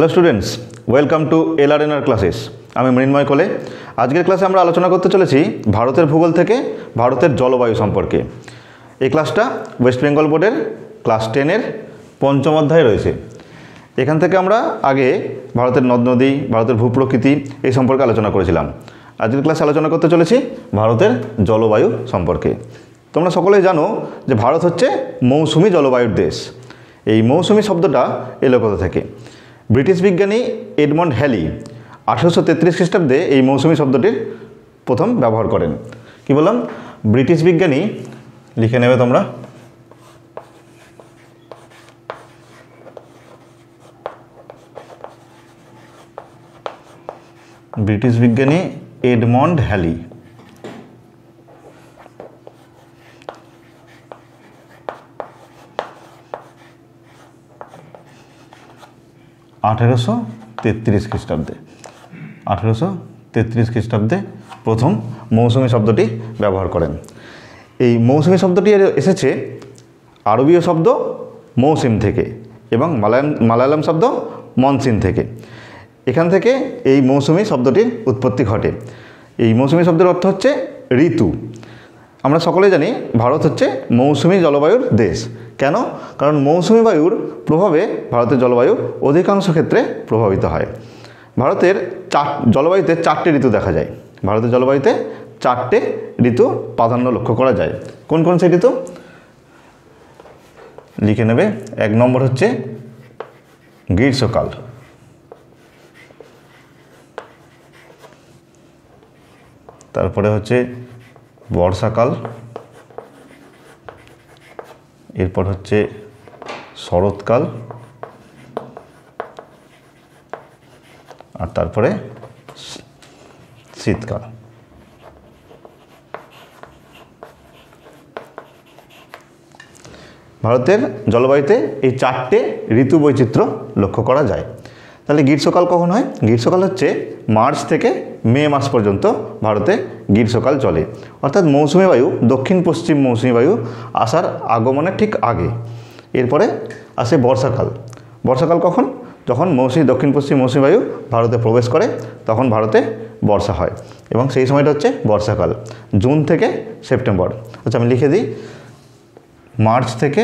hello students welcome to LRNR classes আমি মৃন্ময় কলে আজকের ক্লাসে আমরা আলোচনা করতে চলেছি ভারতের ভূগোল থেকে ভারতের জলবায়ু সম্পর্কে এই ক্লাসটা ওয়েস্ট বেঙ্গল বোর্ডের ক্লাস টেনের পঞ্চম অধ্যায় রয়েছে এখান থেকে আমরা আগে ভারতের নদ নদী ভারতের ভূপ্রকৃতি এই সম্পর্কে আলোচনা করেছিলাম আজকের ক্লাসে আলোচনা করতে চলেছি ভারতের জলবায়ু সম্পর্কে তোমরা সকলেই জানো যে ভারত হচ্ছে মৌসুমি জলবায়ুর দেশ এই মৌসুমি শব্দটা এলো কোথা থেকে ব্রিটিশ বিজ্ঞানী এডমন্ড হ্যালি আঠেরোশো তেত্রিশ খ্রিস্টাব্দে এই মৌসুমি শব্দটির প্রথম ব্যবহার করেন কি বললাম ব্রিটিশ বিজ্ঞানী লিখে নেবে তোমরা ব্রিটিশ বিজ্ঞানী এডমন্ড হ্যালি আঠেরোশো তেত্রিশ খ্রিস্টাব্দে আঠেরোশো তেত্রিশ খ্রিস্টাব্দে প্রথম মৌসুমি শব্দটি ব্যবহার করেন এই মৌসুমি শব্দটি এসেছে আরবীয় শব্দ মৌসিম থেকে এবং মালায়াম মালায়ালাম শব্দ মনসিন থেকে এখান থেকে এই মৌসুমি শব্দটির উৎপত্তি ঘটে এই মৌসুমি শব্দের অর্থ হচ্ছে ঋতু আমরা সকলে জানি ভারত হচ্ছে মৌসুমি জলবায়ুর দেশ কেন কারণ মৌসুমি বায়ুর প্রভাবে ভারতের জলবায়ু অধিকাংশ ক্ষেত্রে প্রভাবিত হয় ভারতের চার জলবায়ুতে চারটে ঋতু দেখা যায় ভারতের জলবায়ুতে চারটে ঋতু প্রাধান্য লক্ষ্য করা যায় কোন কোন সেই ঋতু লিখে নেবে এক নম্বর হচ্ছে গ্রীষ্মকাল তারপরে হচ্ছে বর্ষাকাল এরপর হচ্ছে শরৎকাল আর তারপরে শীতকাল ভারতের জলবায়ুতে এই চারটে ঋতু বৈচিত্র্য লক্ষ্য করা যায় তাহলে গ্রীষ্মকাল কখন হয় গ্রীষ্মকাল হচ্ছে মার্চ থেকে মে মাস পর্যন্ত ভারতে গ্রীষ্মকাল চলে অর্থাৎ মৌসুমি বায়ু দক্ষিণ পশ্চিম মৌসুমি বায়ু আসার আগমনের ঠিক আগে এরপরে আসে বর্ষাকাল বর্ষাকাল কখন যখন মৌসুমি দক্ষিণ পশ্চিম মৌসুমি বায়ু ভারতে প্রবেশ করে তখন ভারতে বর্ষা হয় এবং সেই সময়টা হচ্ছে বর্ষাকাল জুন থেকে সেপ্টেম্বর আচ্ছা আমি লিখে দিই মার্চ থেকে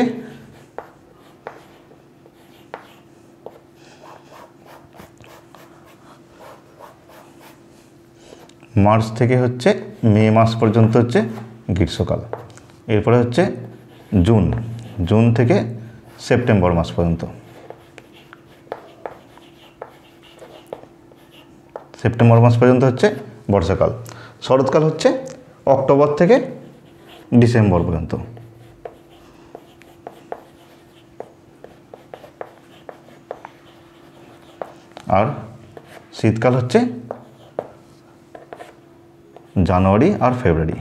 মার্চ থেকে হচ্ছে মে মাস পর্যন্ত হচ্ছে গ্রীষ্মকাল এরপরে হচ্ছে জুন জুন থেকে সেপ্টেম্বর মাস পর্যন্ত সেপ্টেম্বর মাস পর্যন্ত হচ্ছে বর্ষাকাল শরৎকাল হচ্ছে অক্টোবর থেকে ডিসেম্বর পর্যন্ত আর শীতকাল হচ্ছে জানুয়ারি আর ফেব্রুয়ারি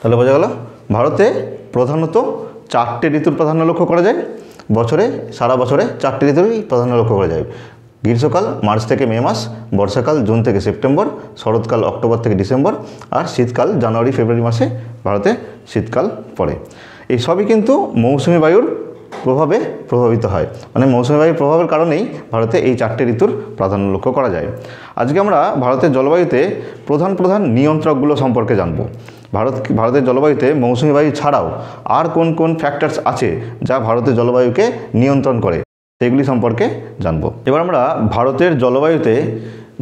তাহলে বোঝা গেল ভারতে প্রধানত চারটে ঋতুর প্রাধান্য লক্ষ্য করা যায় বছরে সারা বছরে চারটে ঋতুরই প্রাধান্য লক্ষ্য করা যায় গ্রীষ্মকাল মার্চ থেকে মে মাস বর্ষাকাল জুন থেকে সেপ্টেম্বর শরৎকাল অক্টোবর থেকে ডিসেম্বর আর শীতকাল জানুয়ারি ফেব্রুয়ারি মাসে ভারতে শীতকাল পড়ে এই সবই কিন্তু মৌসুমি বায়ুর প্রভাবে প্রভাবিত হয় মানে মৌসুমী বায়ুর প্রভাবের কারণেই ভারতে এই চারটে ঋতুর প্রাধান্য লক্ষ্য করা যায় আজকে আমরা ভারতের জলবায়ুতে প্রধান প্রধান নিয়ন্ত্রকগুলো সম্পর্কে জানব ভারত ভারতের জলবায়ুতে মৌসুমি বায়ু ছাড়াও আর কোন কোন ফ্যাক্টরস আছে যা ভারতের জলবায়ুকে নিয়ন্ত্রণ করে সেগুলি সম্পর্কে জানব এবার আমরা ভারতের জলবায়ুতে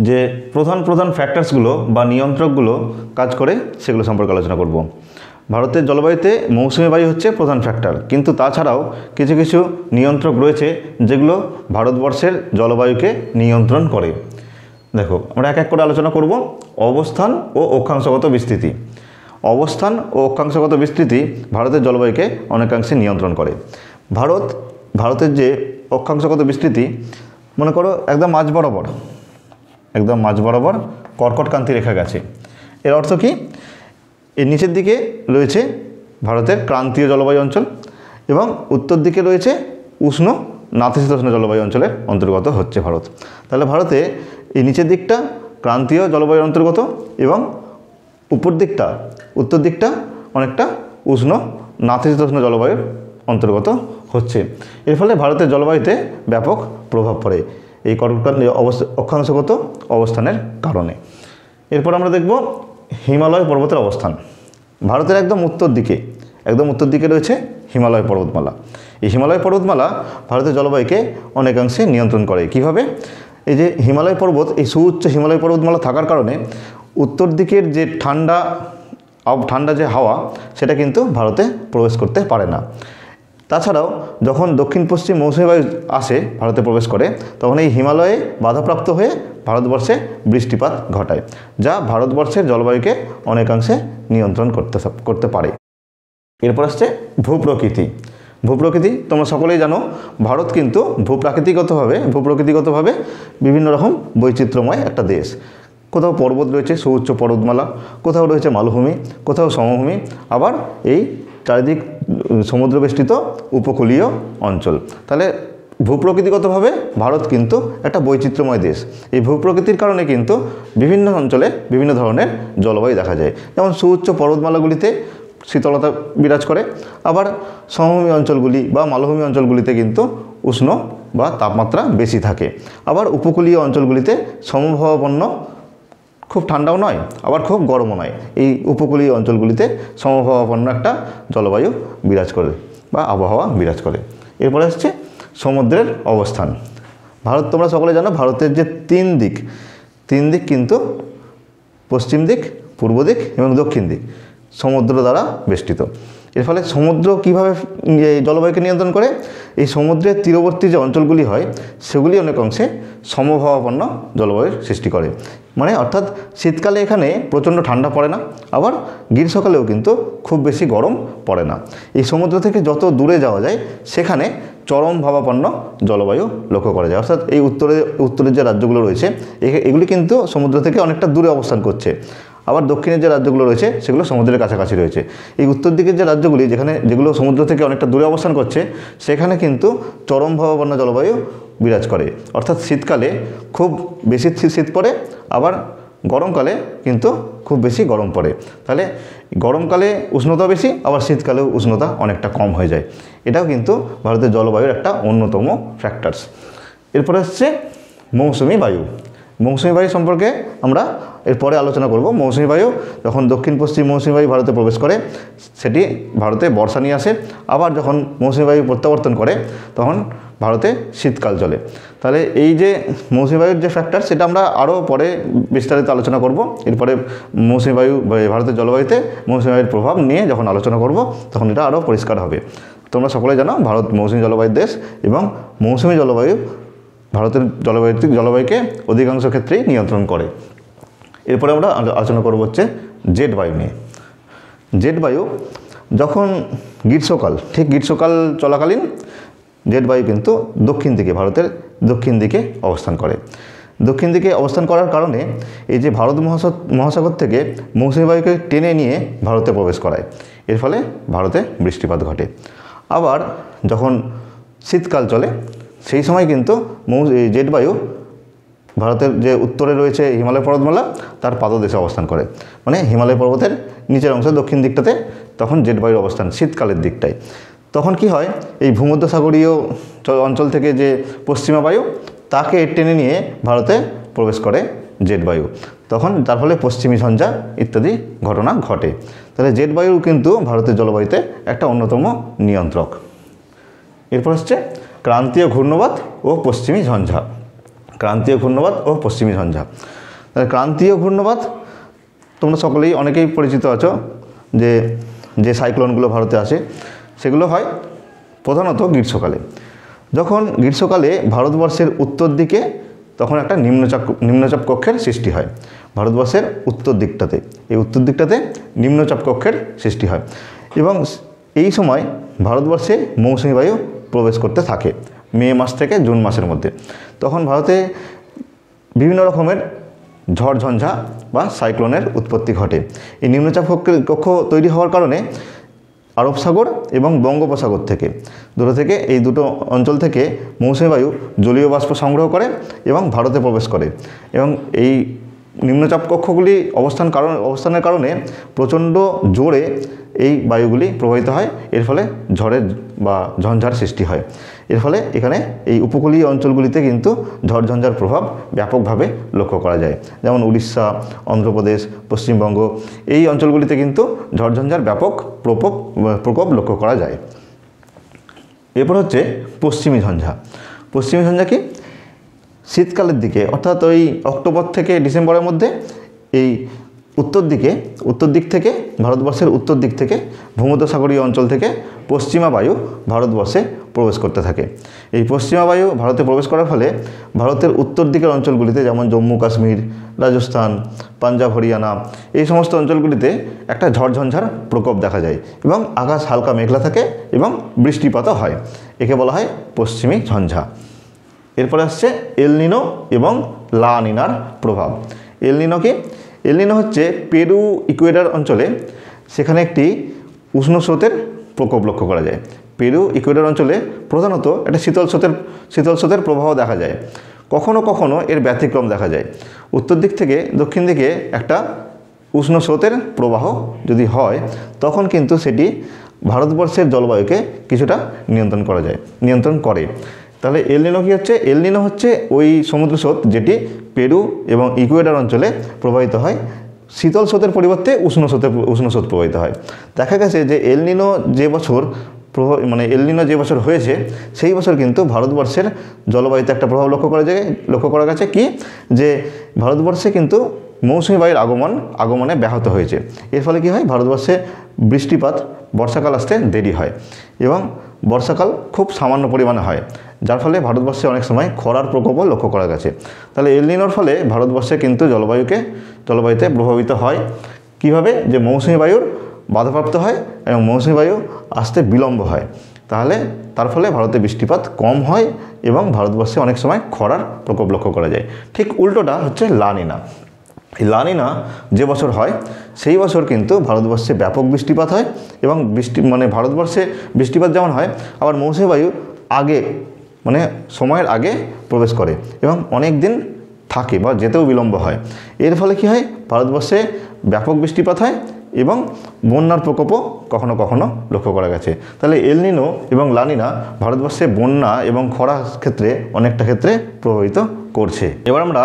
যে প্রধান প্রধান ফ্যাক্টরসগুলো বা নিয়ন্ত্রকগুলো কাজ করে সেগুলো সম্পর্কে আলোচনা করব ভারতের জলবায়ুতে মৌসুমি বায়ু হচ্ছে প্রধান ফ্যাক্টর কিন্তু তাছাড়াও কিছু কিছু নিয়ন্ত্রক রয়েছে যেগুলো ভারতবর্ষের জলবায়ুকে নিয়ন্ত্রণ করে দেখো আমরা এক এক করে আলোচনা করব অবস্থান ও অক্ষাংশগত বিস্তৃতি অবস্থান ও অক্ষাংশগত বিস্তৃতি ভারতের জলবায়ুকে অনেকাংশে নিয়ন্ত্রণ করে ভারত ভারতের যে অক্ষাংশগত বিস্তৃতি মনে করো একদম মাঝ বরাবর একদম মাঝ বরাবর কর্কটকান্তি রেখা গেছে এর অর্থ কী এর নিচের দিকে রয়েছে ভারতের ক্রান্তীয় জলবায়ু অঞ্চল এবং উত্তর দিকে রয়েছে উষ্ণ নাতিশীতোষ্ণ জলবায়ু অঞ্চলের অন্তর্গত হচ্ছে ভারত তাহলে ভারতে এই নিচের দিকটা ক্রান্তীয় জলবায়ুর অন্তর্গত এবং উপর দিকটা উত্তর দিকটা অনেকটা উষ্ণ নাতিশীতোষ্ণ জলবায়ুর অন্তর্গত হচ্ছে এর ফলে ভারতের জলবায়ুতে ব্যাপক প্রভাব পড়ে এই কর্মকাণ্ড অবস্থা অক্ষাংশগত অবস্থানের কারণে এরপর আমরা দেখব হিমালয় পর্বতের অবস্থান ভারতের একদম উত্তর দিকে একদম উত্তর দিকে রয়েছে হিমালয় পর্বতমালা এই হিমালয় পর্বতমালা ভারতের জলবায়ুকে অনেকাংশে নিয়ন্ত্রণ করে কিভাবে এই যে হিমালয় পর্বত এই সুউচ্চ হিমালয় পর্বতমালা থাকার কারণে উত্তর দিকের যে ঠান্ডা ঠান্ডা যে হাওয়া সেটা কিন্তু ভারতে প্রবেশ করতে পারে না তাছাড়াও যখন দক্ষিণ পশ্চিম মৌসুমী বায়ু আসে ভারতে প্রবেশ করে তখন এই হিমালয়ে বাধাপ্রাপ্ত হয়ে ভারতবর্ষে বৃষ্টিপাত ঘটায় যা ভারতবর্ষের জলবায়ুকে অনেকাংশে নিয়ন্ত্রণ করতে করতে পারে এরপর আসছে ভূপ্রকৃতি ভূপ্রকৃতি তোমরা সকলেই জানো ভারত কিন্তু ভূপ্রাকৃতিগতভাবে ভূপ্রকৃতিগতভাবে বিভিন্ন রকম বৈচিত্র্যময় একটা দেশ কোথাও পর্বত রয়েছে সুউচ্চ পর্বতমালা কোথাও রয়েছে মালভূমি কোথাও সমভূমি আবার এই চারিদিক সমুদ্রবেষ্টিত উপকূলীয় অঞ্চল তাহলে ভূপ্রকৃতিগতভাবে ভারত কিন্তু একটা বৈচিত্র্যময় দেশ এই ভূপ্রকৃতির কারণে কিন্তু বিভিন্ন অঞ্চলে বিভিন্ন ধরনের জলবায়ু দেখা যায় যেমন সুউচ্চ পর্বতমালাগুলিতে শীতলতা বিরাজ করে আবার সমভূমি অঞ্চলগুলি বা মালভূমি অঞ্চলগুলিতে কিন্তু উষ্ণ বা তাপমাত্রা বেশি থাকে আবার উপকূলীয় অঞ্চলগুলিতে সমভাবাপন্ন খুব ঠান্ডাও নয় আবার খুব গরমও নয় এই উপকূলীয় অঞ্চলগুলিতে সমভাবাপন্ন একটা জলবায়ু বিরাজ করে বা আবহাওয়া বিরাজ করে এরপরে হচ্ছে সমুদ্রের অবস্থান ভারত তোমরা সকলে জানো ভারতের যে তিন দিক তিন দিক কিন্তু পশ্চিম দিক পূর্ব দিক এবং দক্ষিণ দিক সমুদ্র দ্বারা বেষ্টিত এর ফলে সমুদ্র কীভাবে জলবায়ুকে নিয়ন্ত্রণ করে এই সমুদ্রের তীরবর্তী যে অঞ্চলগুলি হয় সেগুলি অনেক অংশে সমভাবাপন্ন জলবায়ুর সৃষ্টি করে মানে অর্থাৎ শীতকালে এখানে প্রচণ্ড ঠান্ডা পড়ে না আবার গ্রীষ্মকালেও কিন্তু খুব বেশি গরম পড়ে না এই সমুদ্র থেকে যত দূরে যাওয়া যায় সেখানে চরম ভাবাপন্ন জলবায়ু লক্ষ্য করা যায় অর্থাৎ এই উত্তরে উত্তরের যে রাজ্যগুলো রয়েছে এগুলি কিন্তু সমুদ্র থেকে অনেকটা দূরে অবস্থান করছে আবার দক্ষিণের যে রাজ্যগুলো রয়েছে সেগুলো সমুদ্রের কাছাকাছি রয়েছে এই উত্তর দিকের যে রাজ্যগুলি যেখানে যেগুলো সমুদ্র থেকে অনেকটা দূরে অবস্থান করছে সেখানে কিন্তু চরম ভাবাপন্ন জলবায়ু বিরাজ করে অর্থাৎ শীতকালে খুব বেশি শীত পড়ে আবার গরমকালে কিন্তু খুব বেশি গরম পড়ে তাহলে গরমকালে উষ্ণতা বেশি আবার শীতকালেও উষ্ণতা অনেকটা কম হয়ে যায় এটাও কিন্তু ভারতের জলবায়ুর একটা অন্যতম ফ্যাক্টরস এরপরে হচ্ছে মৌসুমি বায়ু মৌসুমি বায়ু সম্পর্কে আমরা এরপরে আলোচনা করব মৌসুমি বায়ু যখন দক্ষিণ পশ্চিম মৌসুমি বায়ু ভারতে প্রবেশ করে সেটি ভারতে বর্ষা নিয়ে আসে আবার যখন মৌসুমি বায়ু প্রত্যাবর্তন করে তখন ভারতে শীতকাল চলে তাহলে এই যে মৌসুমি বায়ুর যে ফ্যাক্টর সেটা আমরা আরও পরে বিস্তারিত আলোচনা করব এরপরে মৌসুমি বায়ু ভারতের জলবায়ুতে মৌসুমি বায়ুর প্রভাব নিয়ে যখন আলোচনা করব তখন এটা আরও পরিষ্কার হবে তোমরা সকলে জানো ভারত মৌসুমি জলবায়ুর দেশ এবং মৌসুমি জলবায়ু ভারতের জলবায়ু জলবায়ুকে অধিকাংশ ক্ষেত্রেই নিয়ন্ত্রণ করে এরপরে আমরা আলোচনা করব হচ্ছে জেট বায়ু নিয়ে জেট বায়ু যখন গ্রীষ্মকাল ঠিক গ্রীষ্মকাল চলাকালীন জেট বায়ু কিন্তু দক্ষিণ দিকে ভারতের দক্ষিণ দিকে অবস্থান করে দক্ষিণ দিকে অবস্থান করার কারণে এই যে ভারত মহাসাগর থেকে মৌসুমী বায়ুকে টেনে নিয়ে ভারতে প্রবেশ করায় এর ফলে ভারতে বৃষ্টিপাত ঘটে আবার যখন শীতকাল চলে সেই সময় কিন্তু মৌ জেটবায়ু বায়ু ভারতের যে উত্তরে রয়েছে হিমালয় পর্বতমালা তার পাদদেশে অবস্থান করে মানে হিমালয় পর্বতের নিচের অংশে দক্ষিণ দিকটাতে তখন জেটবায়ুর বায়ুর অবস্থান শীতকালের দিকটায় তখন কি হয় এই ভূমধ্যসাগরীয় অঞ্চল থেকে যে পশ্চিমা বায়ু তাকে টেনে নিয়ে ভারতে প্রবেশ করে জেটবায়ু বায়ু তখন তার ফলে পশ্চিমী ঝঞ্ঝা ইত্যাদি ঘটনা ঘটে তাহলে জেটবায়ু বায়ু কিন্তু ভারতের জলবায়ুতে একটা অন্যতম নিয়ন্ত্রক এরপর হচ্ছে ক্রান্তীয় ঘূর্ণবাদ ও পশ্চিমী ঝঞ্ঝা ক্রান্তীয় ঘূর্ণবাদ ও পশ্চিমী ঝঞ্ঝা ক্রান্তীয় ঘূর্ণবাদ তোমরা সকলেই অনেকেই পরিচিত আছো যে যে সাইক্লোনগুলো ভারতে আসে সেগুলো হয় প্রধানত গ্রীষ্মকালে যখন গ্রীষ্মকালে ভারতবর্ষের উত্তর দিকে তখন একটা নিম্নচাপ নিম্নচাপ কক্ষের সৃষ্টি হয় ভারতবর্ষের উত্তর দিকটাতে এই উত্তর দিকটাতে নিম্নচাপ কক্ষের সৃষ্টি হয় এবং এই সময় ভারতবর্ষে মৌসুমি বায়ু প্রবেশ করতে থাকে মে মাস থেকে জুন মাসের মধ্যে তখন ভারতে বিভিন্ন রকমের ঝড়ঝঞ্ঝা বা সাইক্লোনের উৎপত্তি ঘটে এই নিম্নচাপ কক্ষ তৈরি হওয়ার কারণে আরব সাগর এবং বঙ্গোপসাগর থেকে দুটো থেকে এই দুটো অঞ্চল থেকে মৌসুমী বায়ু জলীয় বাষ্প সংগ্রহ করে এবং ভারতে প্রবেশ করে এবং এই নিম্নচাপ কক্ষগুলি অবস্থান কারণ অবস্থানের কারণে প্রচণ্ড জোরে এই বায়ুগুলি প্রবাহিত হয় এর ফলে ঝড়ের বা ঝঞ্ঝার সৃষ্টি হয় এর ফলে এখানে এই উপকূলীয় অঞ্চলগুলিতে কিন্তু ঝড়ঝঞ্ঝার প্রভাব ব্যাপকভাবে লক্ষ্য করা যায় যেমন উড়িষ্যা অন্ধ্রপ্রদেশ পশ্চিমবঙ্গ এই অঞ্চলগুলিতে কিন্তু ঝড়ঝঞ্ঝার ব্যাপক প্রকোপ প্রকোপ লক্ষ্য করা যায় এরপর হচ্ছে পশ্চিমী ঝঞ্ঝা পশ্চিমী ঝঞ্ঝা কি শীতকালের দিকে অর্থাৎ ওই অক্টোবর থেকে ডিসেম্বরের মধ্যে এই উত্তর দিকে উত্তর দিক থেকে ভারতবর্ষের উত্তর দিক থেকে ভূমধ্যসাগরীয় অঞ্চল থেকে পশ্চিমা বায়ু ভারতবর্ষে প্রবেশ করতে থাকে এই পশ্চিমা বায়ু ভারতে প্রবেশ করার ফলে ভারতের উত্তর দিকের অঞ্চলগুলিতে যেমন জম্মু কাশ্মীর রাজস্থান পাঞ্জাব হরিয়ানা এই সমস্ত অঞ্চলগুলিতে একটা ঝড়ঝঞ্ঝার প্রকোপ দেখা যায় এবং আকাশ হালকা মেঘলা থাকে এবং বৃষ্টিপাতও হয় একে বলা হয় পশ্চিমী ঝঞ্ঝা এরপরে আসছে এলনিনো এবং লানিনার প্রভাব এলনিনোকে এলিনো হচ্ছে পেরু ইকুয়েডার অঞ্চলে সেখানে একটি উষ্ণ স্রোতের প্রকোপ লক্ষ্য করা যায় পেরু ইকুয়েডার অঞ্চলে প্রধানত একটা শীতল স্রোতের শীতল স্রোতের প্রবাহ দেখা যায় কখনো কখনো এর ব্যতিক্রম দেখা যায় উত্তর দিক থেকে দক্ষিণ দিকে একটা উষ্ণ স্রোতের প্রবাহ যদি হয় তখন কিন্তু সেটি ভারতবর্ষের জলবায়ুকে কিছুটা নিয়ন্ত্রণ করা যায় নিয়ন্ত্রণ করে তাহলে এল নিনো কী হচ্ছে এল নিনো হচ্ছে ওই সমুদ্র স্রোত যেটি পেরু এবং ইকুয়েডার অঞ্চলে প্রবাহিত হয় শীতল স্রোতের পরিবর্তে উষ্ণ স্রোতে উষ্ণ স্রোত প্রবাহিত হয় দেখা গেছে যে এল নিনো যে বছর মানে এলনিনো যে বছর হয়েছে সেই বছর কিন্তু ভারতবর্ষের জলবায়ুতে একটা প্রভাব লক্ষ্য করা যায় লক্ষ্য করা গেছে কি যে ভারতবর্ষে কিন্তু মৌসুমি বায়ুর আগমন আগমনে ব্যাহত হয়েছে এর ফলে কী হয় ভারতবর্ষে বৃষ্টিপাত বর্ষাকাল আসতে দেরি হয় এবং বর্ষাকাল খুব সামান্য পরিমাণে হয় যার ফলে ভারতবর্ষে অনেক সময় খরার প্রকোপও লক্ষ্য করা গেছে তাহলে এলিনোর ফলে ভারতবর্ষে কিন্তু জলবায়ুকে জলবায়ুতে প্রভাবিত হয় কিভাবে যে মৌসুমি বায়ুর বাধাপ্রাপ্ত হয় এবং মৌসুমি বায়ু আসতে বিলম্ব হয় তাহলে তার ফলে ভারতে বৃষ্টিপাত কম হয় এবং ভারতবর্ষে অনেক সময় খরার প্রকোপ লক্ষ্য করা যায় ঠিক উল্টোটা হচ্ছে লানিনা লানিনা যে বছর হয় সেই বছর কিন্তু ভারতবর্ষে ব্যাপক বৃষ্টিপাত হয় এবং বৃষ্টি মানে ভারতবর্ষে বৃষ্টিপাত যেমন হয় আবার মৌসুমী বায়ু আগে মানে সময়ের আগে প্রবেশ করে এবং অনেক দিন থাকে বা যেতেও বিলম্ব হয় এর ফলে কি হয় ভারতবর্ষে ব্যাপক বৃষ্টিপাত হয় এবং বন্যার প্রকোপও কখনো কখনো লক্ষ্য করা গেছে তাহলে এলনিনো এবং লানিনা ভারতবর্ষে বন্যা এবং খরা ক্ষেত্রে অনেকটা ক্ষেত্রে প্রভাবিত করছে এবার আমরা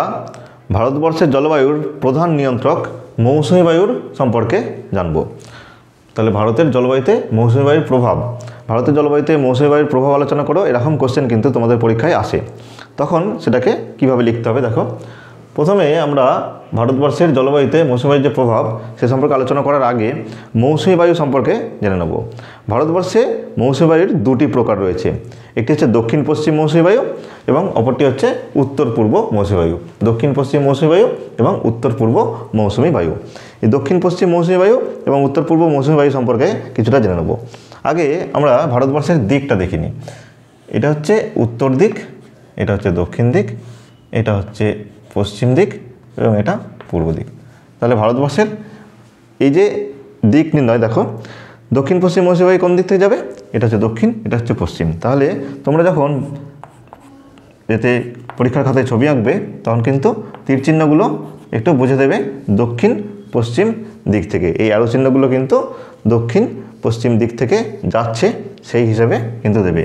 ভারতবর্ষের জলবায়ুর প্রধান নিয়ন্ত্রক মৌসুমি বায়ুর সম্পর্কে জানব তাহলে ভারতের জলবায়ুতে মৌসুমি বায়ুর প্রভাব ভারতের জলবায়ুতে মৌসুমি বায়ুর প্রভাব আলোচনা করো এরকম কোশ্চেন কিন্তু তোমাদের পরীক্ষায় আসে তখন সেটাকে কিভাবে লিখতে হবে দেখো প্রথমে আমরা ভারতবর্ষের জলবায়ুতে মৌসুমের যে প্রভাব সে সম্পর্কে আলোচনা করার আগে মৌসুমী বায়ু সম্পর্কে জেনে নেব ভারতবর্ষে মৌসুমী বায়ুর দুটি প্রকার রয়েছে একটি হচ্ছে দক্ষিণ পশ্চিম মৌসুমী বায়ু এবং অপরটি হচ্ছে উত্তর পূর্ব মৌসুমী বায়ু দক্ষিণ পশ্চিম মৌসুমী বায়ু এবং উত্তর পূর্ব মৌসুমী বায়ু এই দক্ষিণ পশ্চিম মৌসুমী বায়ু এবং উত্তর পূর্ব মৌসুমী বায়ু সম্পর্কে কিছুটা জেনে নেব আগে আমরা ভারতবর্ষের দিকটা দেখিনি এটা হচ্ছে উত্তর দিক এটা হচ্ছে দক্ষিণ দিক এটা হচ্ছে পশ্চিম দিক এবং এটা পূর্ব দিক তাহলে ভারতবর্ষের এই যে দিক নির্ণয় দেখো দক্ষিণ পশ্চিম মৌসুমী কোন দিক থেকে যাবে এটা হচ্ছে দক্ষিণ এটা হচ্ছে পশ্চিম তাহলে তোমরা যখন এতে পরীক্ষার খাতায় ছবি আঁকবে তখন কিন্তু তীর চিহ্নগুলো একটু বুঝে দেবে দক্ষিণ পশ্চিম দিক থেকে এই আরো চিহ্নগুলো কিন্তু দক্ষিণ পশ্চিম দিক থেকে যাচ্ছে সেই হিসাবে কিন্তু দেবে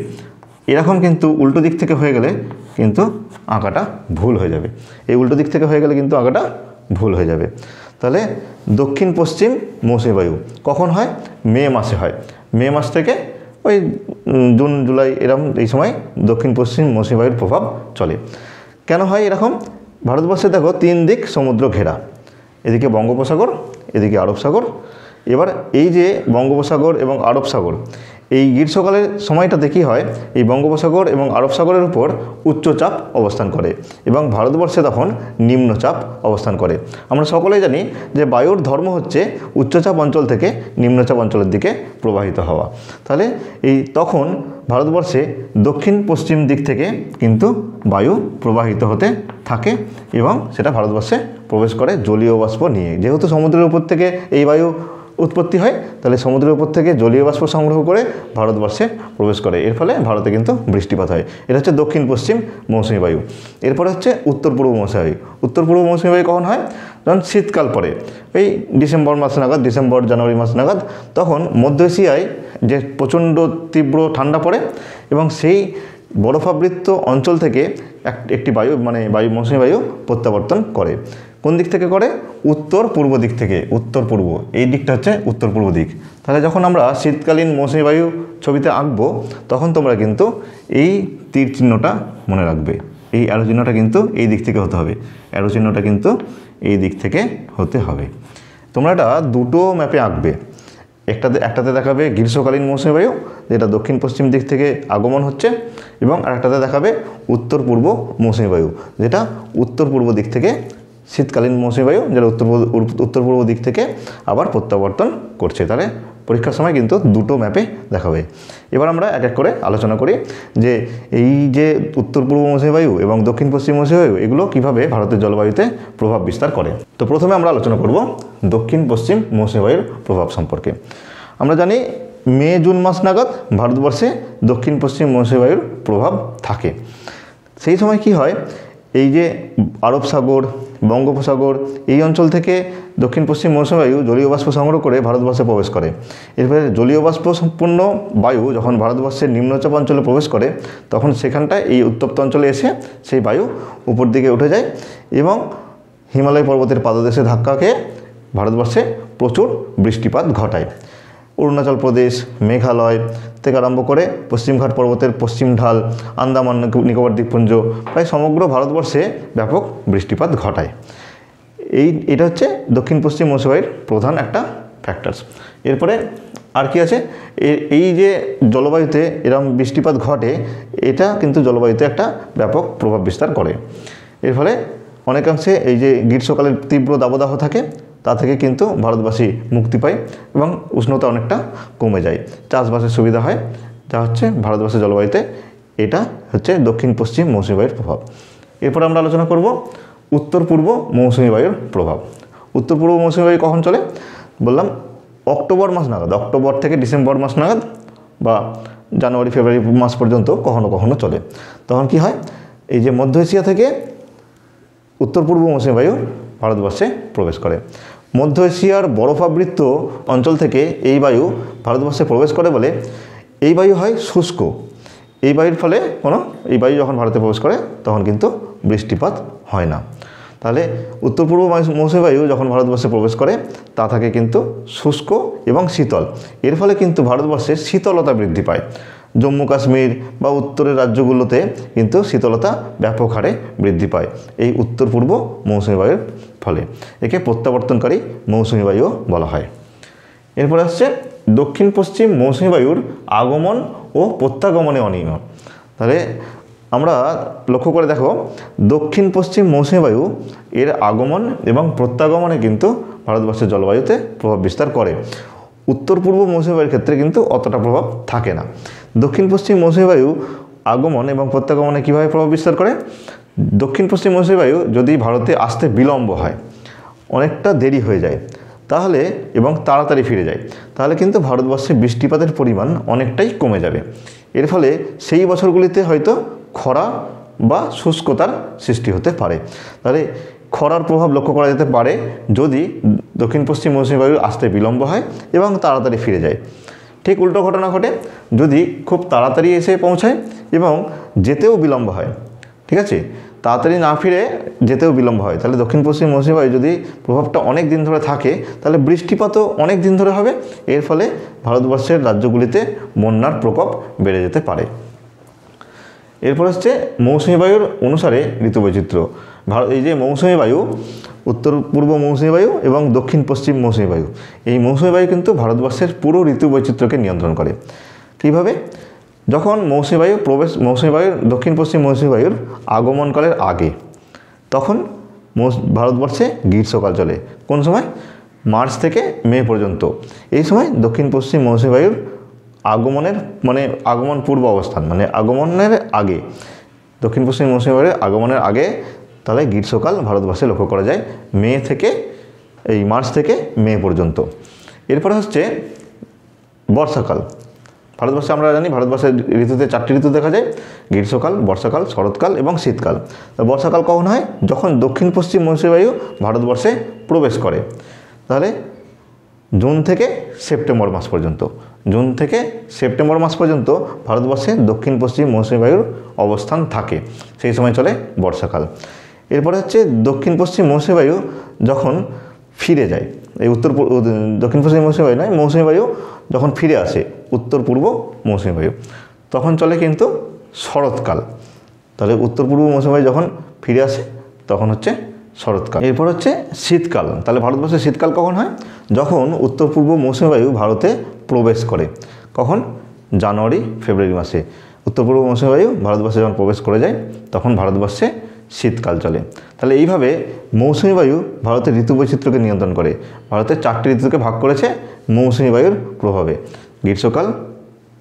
এরকম কিন্তু উল্টো দিক থেকে হয়ে গেলে কিন্তু আঁকাটা ভুল হয়ে যাবে এই উল্টো দিক থেকে হয়ে গেলে কিন্তু আঁকাটা ভুল হয়ে যাবে তাহলে দক্ষিণ পশ্চিম মৌসুমী বায়ু কখন হয় মে মাসে হয় মে মাস থেকে ওই জুন জুলাই এরকম এই সময় দক্ষিণ পশ্চিম মৌসুমী বায়ুর প্রভাব চলে কেন হয় এরকম ভারতবর্ষে দেখো তিন দিক সমুদ্র ঘেরা এদিকে বঙ্গোপসাগর এদিকে আরব সাগর এবার এই যে বঙ্গোপসাগর এবং আরব সাগর এই গ্রীষ্মকালের সময়টাতে কী হয় এই বঙ্গোপসাগর এবং আরব সাগরের উপর উচ্চচাপ অবস্থান করে এবং ভারতবর্ষে তখন নিম্নচাপ অবস্থান করে আমরা সকলেই জানি যে বায়ুর ধর্ম হচ্ছে উচ্চচাপ অঞ্চল থেকে নিম্নচাপ অঞ্চলের দিকে প্রবাহিত হওয়া তাহলে এই তখন ভারতবর্ষে দক্ষিণ পশ্চিম দিক থেকে কিন্তু বায়ু প্রবাহিত হতে থাকে এবং সেটা ভারতবর্ষে প্রবেশ করে জলীয় বাষ্প নিয়ে যেহেতু সমুদ্রের উপর থেকে এই বায়ু উৎপত্তি হয় তাহলে সমুদ্রের উপর থেকে জলীয় বাষ্প সংগ্রহ করে ভারতবর্ষে প্রবেশ করে এর ফলে ভারতে কিন্তু বৃষ্টিপাত হয় এটা হচ্ছে দক্ষিণ পশ্চিম মৌসুমী বায়ু এরপরে হচ্ছে উত্তর পূর্ব মৌসুমী বায়ু উত্তর পূর্ব মৌসুমী বায়ু কখন হয় যখন শীতকাল পড়ে এই ডিসেম্বর মাস নাগাদ ডিসেম্বর জানুয়ারি মাস নাগাদ তখন মধ্য এশিয়ায় যে প্রচণ্ড তীব্র ঠান্ডা পড়ে এবং সেই বরফাবৃত্ত অঞ্চল থেকে একটি বায়ু মানে বায়ু মৌসুমী বায়ু প্রত্যাবর্তন করে কোন দিক থেকে করে উত্তর পূর্ব দিক থেকে উত্তর পূর্ব এই দিকটা হচ্ছে উত্তর পূর্ব দিক তাহলে যখন আমরা শীতকালীন মৌসুমী বায়ু ছবিতে আঁকবো তখন তোমরা কিন্তু এই তীর চিহ্নটা মনে রাখবে এই অ্যারো চিহ্নটা কিন্তু এই দিক থেকে হতে হবে অ্যারো চিহ্নটা কিন্তু এই দিক থেকে হতে হবে তোমরা এটা দুটো ম্যাপে আঁকবে একটাতে একটাতে দেখাবে গ্রীষ্মকালীন মৌসুমী বায়ু যেটা দক্ষিণ পশ্চিম দিক থেকে আগমন হচ্ছে এবং আরেকটাতে দেখাবে উত্তর পূর্ব মৌসুমী বায়ু যেটা উত্তর পূর্ব দিক থেকে শীতকালীন মৌসুমি বায়ু যারা উত্তর পূর্ব উত্তর পূর্ব দিক থেকে আবার প্রত্যাবর্তন করছে তাহলে পরীক্ষার সময় কিন্তু দুটো ম্যাপে দেখা হবে এবার আমরা এক এক করে আলোচনা করি যে এই যে উত্তর পূর্ব মৌসুমী বায়ু এবং দক্ষিণ পশ্চিম মৌসুমী বায়ু এগুলো কীভাবে ভারতের জলবায়ুতে প্রভাব বিস্তার করে তো প্রথমে আমরা আলোচনা করব দক্ষিণ পশ্চিম মৌসুমী বায়ুর প্রভাব সম্পর্কে আমরা জানি মে জুন মাস নাগাদ ভারতবর্ষে দক্ষিণ পশ্চিম মৌসুমী বায়ুর প্রভাব থাকে সেই সময় কি হয় এই যে আরব সাগর বঙ্গোপসাগর এই অঞ্চল থেকে দক্ষিণ পশ্চিম মৌসুমী জলীয় বাষ্প সংগ্রহ করে ভারতবর্ষে প্রবেশ করে এরপরে জলীয় বাষ্প সম্পূর্ণ বায়ু যখন ভারতবর্ষের নিম্নচাপ অঞ্চলে প্রবেশ করে তখন সেখানটায় এই উত্তপ্ত অঞ্চলে এসে সেই বায়ু উপর দিকে উঠে যায় এবং হিমালয় পর্বতের পাদদেশে ধাক্কা খেয়ে ভারতবর্ষে প্রচুর বৃষ্টিপাত ঘটায় অরুণাচল প্রদেশ মেঘালয় থেকে আরম্ভ করে পশ্চিমঘাট পর্বতের পশ্চিম ঢাল আন্দামান নিকোবর দ্বীপপুঞ্জ প্রায় সমগ্র ভারতবর্ষে ব্যাপক বৃষ্টিপাত ঘটায় এই এটা হচ্ছে দক্ষিণ পশ্চিম মৌসুমীর প্রধান একটা ফ্যাক্টরস এরপরে আর কি আছে এই যে জলবায়ুতে এরম বৃষ্টিপাত ঘটে এটা কিন্তু জলবায়ুতে একটা ব্যাপক প্রভাব বিস্তার করে এর ফলে অনেকাংশে এই যে গ্রীষ্মকালের তীব্র দাবদাহ থাকে তা থেকে কিন্তু ভারতবাসী মুক্তি পায় এবং উষ্ণতা অনেকটা কমে যায় চাষবাসের সুবিধা হয় যা হচ্ছে ভারতবর্ষের জলবায়ুতে এটা হচ্ছে দক্ষিণ পশ্চিম মৌসুমি বায়ুর প্রভাব এরপর আমরা আলোচনা করব উত্তর পূর্ব মৌসুমি বায়ুর প্রভাব উত্তর পূর্ব মৌসুমি বায়ু কখন চলে বললাম অক্টোবর মাস নাগাদ অক্টোবর থেকে ডিসেম্বর মাস নাগাদ বা জানুয়ারি ফেব্রুয়ারি মাস পর্যন্ত কখনো কখনো চলে তখন কি হয় এই যে মধ্য এশিয়া থেকে উত্তর পূর্ব মৌসুমি বায়ু ভারতবর্ষে প্রবেশ করে মধ্য এশিয়ার বরফাবৃত্ত অঞ্চল থেকে এই বায়ু ভারতবর্ষে প্রবেশ করে বলে এই বায়ু হয় শুষ্ক এই বায়ুর ফলে কোনো এই বায়ু যখন ভারতে প্রবেশ করে তখন কিন্তু বৃষ্টিপাত হয় না তাহলে উত্তর পূর্ব মৌসুমী বায়ু যখন ভারতবর্ষে প্রবেশ করে তা থাকে কিন্তু শুষ্ক এবং শীতল এর ফলে কিন্তু ভারতবর্ষে শীতলতা বৃদ্ধি পায় জম্মু কাশ্মীর বা উত্তরের রাজ্যগুলোতে কিন্তু শীতলতা ব্যাপক হারে বৃদ্ধি পায় এই উত্তর পূর্ব মৌসুমি বায়ুর ফলে একে প্রত্যাবর্তনকারী মৌসুমি বায়ুও বলা হয় এরপরে আসছে দক্ষিণ পশ্চিম মৌসুমি বায়ুর আগমন ও প্রত্যাগমনে অনিয়ম তাহলে আমরা লক্ষ্য করে দেখো দক্ষিণ পশ্চিম মৌসুমী বায়ু এর আগমন এবং প্রত্যাগমনে কিন্তু ভারতবর্ষের জলবায়ুতে প্রভাব বিস্তার করে উত্তর পূর্ব মৌসুমী ক্ষেত্রে কিন্তু অতটা প্রভাব থাকে না দক্ষিণ পশ্চিম মৌসুমী বায়ু আগমন এবং প্রত্যাগমনে কীভাবে প্রভাব বিস্তার করে দক্ষিণ পশ্চিম মৌসুমী বায়ু যদি ভারতে আসতে বিলম্ব হয় অনেকটা দেরি হয়ে যায় তাহলে এবং তাড়াতাড়ি ফিরে যায় তাহলে কিন্তু ভারতবর্ষে বৃষ্টিপাতের পরিমাণ অনেকটাই কমে যাবে এর ফলে সেই বছরগুলিতে হয়তো খরা বা শুষ্কতার সৃষ্টি হতে পারে তাহলে খরার প্রভাব লক্ষ্য করা যেতে পারে যদি দক্ষিণ পশ্চিম মৌসুমী বায়ু আসতে বিলম্ব হয় এবং তাড়াতাড়ি ফিরে যায় ঠিক উল্টো ঘটনা ঘটে যদি খুব তাড়াতাড়ি এসে পৌঁছায় এবং যেতেও বিলম্ব হয় ঠিক আছে তাড়াতাড়ি না ফিরে যেতেও বিলম্ব হয় তাহলে দক্ষিণ পশ্চিম মৌসুমী বায়ু যদি প্রভাবটা অনেক দিন ধরে থাকে তাহলে বৃষ্টিপাতও অনেক দিন ধরে হবে এর ফলে ভারতবর্ষের রাজ্যগুলিতে বন্যার প্রকোপ বেড়ে যেতে পারে এরপর হচ্ছে মৌসুমী বায়ুর অনুসারে ঋতুবৈচিত্র্য ভারত এই যে মৌসুমি বায়ু উত্তর পূর্ব মৌসুমি বায়ু এবং দক্ষিণ পশ্চিম মৌসুমি বায়ু এই মৌসুমি বায়ু কিন্তু ভারতবর্ষের পুরো ঋতু বৈচিত্র্যকে নিয়ন্ত্রণ করে কীভাবে যখন মৌসুমি বায়ু প্রবেশ মৌসুমি বায়ুর দক্ষিণ পশ্চিম মৌসুমি বায়ুর আগমনকালের আগে তখন ভারতবর্ষে গ্রীষ্মকাল চলে কোন সময় মার্চ থেকে মে পর্যন্ত এই সময় দক্ষিণ পশ্চিম মৌসুমি বায়ুর আগমনের মানে আগমন পূর্ব অবস্থান মানে আগমনের আগে দক্ষিণ পশ্চিম মৌসুমি বায়ুর আগমনের আগে তাহলে গ্রীষ্মকাল ভারতবর্ষে লক্ষ্য করা যায় মে থেকে এই মার্চ থেকে মে পর্যন্ত এরপরে হচ্ছে বর্ষাকাল ভারতবর্ষে আমরা জানি ভারতবর্ষের ঋতুতে চারটি ঋতু দেখা যায় গ্রীষ্মকাল বর্ষাকাল শরৎকাল এবং শীতকাল বর্ষাকাল কখন হয় যখন দক্ষিণ পশ্চিম মৌসুমী বায়ু ভারতবর্ষে প্রবেশ করে তাহলে জুন থেকে সেপ্টেম্বর মাস পর্যন্ত জুন থেকে সেপ্টেম্বর মাস পর্যন্ত ভারতবর্ষে দক্ষিণ পশ্চিম মৌসুমী বায়ুর অবস্থান থাকে সেই সময় চলে বর্ষাকাল এরপরে হচ্ছে দক্ষিণ পশ্চিম মৌসুমী বায়ু যখন ফিরে যায় এই উত্তর দক্ষিণ পশ্চিম মৌসুমী বায়ু নয় মৌসুমী বায়ু যখন ফিরে আসে উত্তর পূর্ব মৌসুমী বায়ু তখন চলে কিন্তু শরৎকাল তাহলে উত্তর পূর্ব মৌসুমী বায়ু যখন ফিরে আসে তখন হচ্ছে শরৎকাল এরপর হচ্ছে শীতকাল তাহলে ভারতবর্ষে শীতকাল কখন হয় যখন উত্তর পূর্ব মৌসুমী বায়ু ভারতে প্রবেশ করে কখন জানুয়ারি ফেব্রুয়ারি মাসে উত্তর পূর্ব মৌসুমী বায়ু ভারতবর্ষে যখন প্রবেশ করে যায় তখন ভারতবর্ষে শীতকাল চলে তাহলে এইভাবে মৌসুমি বায়ু ভারতের ঋতু বৈচিত্র্যকে নিয়ন্ত্রণ করে ভারতের চারটি ঋতুকে ভাগ করেছে মৌসুমি বায়ুর প্রভাবে গ্রীষ্মকাল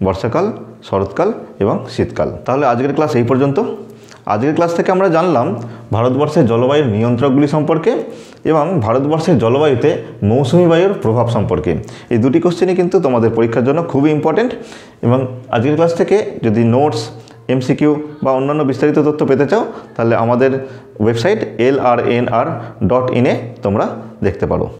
বর্ষাকাল শরৎকাল এবং শীতকাল তাহলে আজকের ক্লাস এই পর্যন্ত আজকের ক্লাস থেকে আমরা জানলাম ভারতবর্ষের জলবায়ুর নিয়ন্ত্রকগুলি সম্পর্কে এবং ভারতবর্ষের জলবায়ুতে মৌসুমি বায়ুর প্রভাব সম্পর্কে এই দুটি কোশ্চেনই কিন্তু তোমাদের পরীক্ষার জন্য খুবই ইম্পর্ট্যান্ট এবং আজকের ক্লাস থেকে যদি নোটস এমসিকিউ বা অন্যান্য বিস্তারিত তথ্য পেতে চাও তাহলে আমাদের website L R N R dot ইনে তোমরা দেখতে পারো